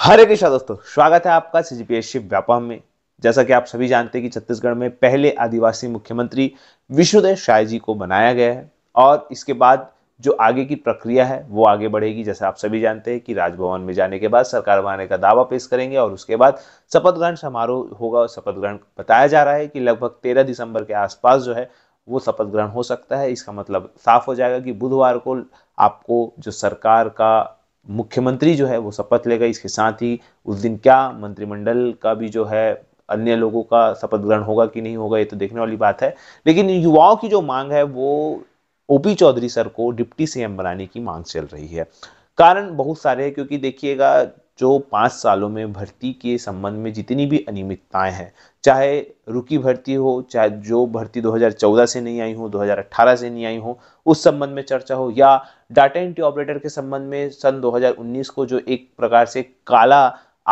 हरे कृष्णा दोस्तों स्वागत है आपका सी जी व्यापम में जैसा कि आप सभी जानते हैं कि छत्तीसगढ़ में पहले आदिवासी मुख्यमंत्री विष्णुदेव शाह जी को बनाया गया है और इसके बाद जो आगे की प्रक्रिया है वो आगे बढ़ेगी जैसे आप सभी जानते हैं कि राजभवन में जाने के बाद सरकार बनाने का दावा पेश करेंगे और उसके बाद शपथ ग्रहण समारोह होगा और शपथ ग्रहण बताया जा रहा है कि लगभग तेरह दिसंबर के आसपास जो है वो शपथ ग्रहण हो सकता है इसका मतलब साफ हो जाएगा कि बुधवार को आपको जो सरकार का मुख्यमंत्री जो है वो शपथ लेगा इसके साथ ही उस दिन क्या मंत्रिमंडल का भी जो है अन्य लोगों का शपथ ग्रहण होगा कि नहीं होगा ये तो देखने वाली बात है लेकिन युवाओं की जो मांग है वो ओपी चौधरी सर को डिप्टी सीएम बनाने की मांग चल रही है कारण बहुत सारे हैं क्योंकि देखिएगा जो पाँच सालों में भर्ती के संबंध में जितनी भी अनियमितताएं हैं चाहे रुकी भर्ती हो चाहे जो भर्ती 2014 से नहीं आई हो 2018 से नहीं आई हो उस संबंध में चर्चा हो या डाटा एंट्री ऑपरेटर के संबंध में सन 2019 को जो एक प्रकार से काला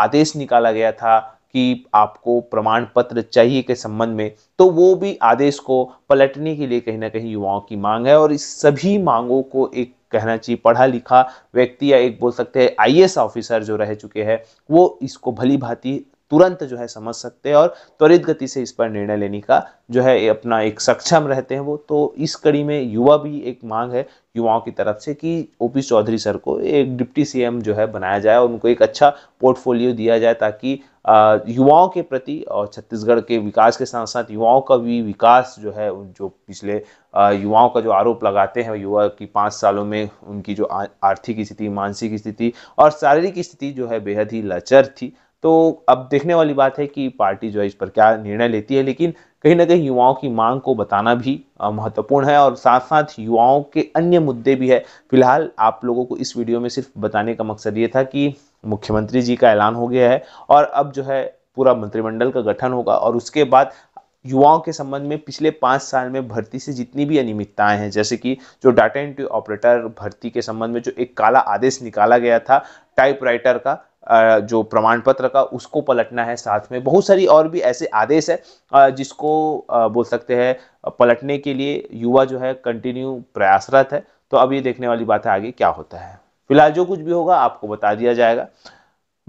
आदेश निकाला गया था कि आपको प्रमाण पत्र चाहिए के संबंध में तो वो भी आदेश को पलटने के लिए कहीं ना कहीं युवाओं की मांग है और इस सभी मांगों को एक कहना चाहिए पढ़ा लिखा व्यक्ति या एक बोल सकते हैं आईएएस ऑफिसर जो रह चुके हैं वो इसको भली भांति तुरंत जो है समझ सकते हैं और त्वरित गति से इस पर निर्णय लेने का जो है अपना एक सक्षम रहते हैं वो तो इस कड़ी में युवा भी एक मांग है युवाओं की तरफ से कि ओपी चौधरी सर को एक डिप्टी सीएम जो है बनाया जाए और उनको एक अच्छा पोर्टफोलियो दिया जाए ताकि युवाओं के प्रति और छत्तीसगढ़ के विकास के साथ साथ युवाओं का भी विकास जो है जो पिछले युवाओं का जो आरोप लगाते हैं युवा की पाँच सालों में उनकी जो आर्थिक स्थिति मानसिक स्थिति और शारीरिक स्थिति जो है बेहद ही लचर थी तो अब देखने वाली बात है कि पार्टी जो है इस पर क्या निर्णय लेती है लेकिन कहीं ना कहीं युवाओं की मांग को बताना भी महत्वपूर्ण है और साथ साथ युवाओं के अन्य मुद्दे भी है फिलहाल आप लोगों को इस वीडियो में सिर्फ बताने का मकसद ये था कि मुख्यमंत्री जी का ऐलान हो गया है और अब जो है पूरा मंत्रिमंडल का गठन होगा और उसके बाद युवाओं के संबंध में पिछले पाँच साल में भर्ती से जितनी भी अनियमितताएं हैं जैसे कि जो डाटा एंट्री ऑपरेटर भर्ती के संबंध में जो एक काला आदेश निकाला गया था टाइपराइटर का जो प्रमाण पत्र का उसको पलटना है साथ में बहुत सारी और भी ऐसे आदेश है जिसको बोल सकते हैं पलटने के लिए युवा जो है कंटिन्यू प्रयासरत है तो अब ये देखने वाली बात है आगे क्या होता है फिलहाल जो कुछ भी होगा आपको बता दिया जाएगा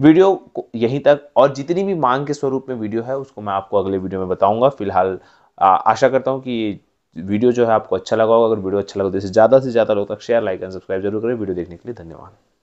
वीडियो को यहीं तक और जितनी भी मांग के स्वरूप में वीडियो है उसको मैं आपको अगले वीडियो में बताऊंगा फिलहाल आशा करता हूँ कि वीडियो जो है आपको अच्छा लगा होगा अगर वीडियो अच्छा लगा तो इसे ज़्यादा से ज़्यादा लोग तक शेयर लाइक एंड सब्सक्राइब जरूर करें वीडियो देखने के लिए धन्यवाद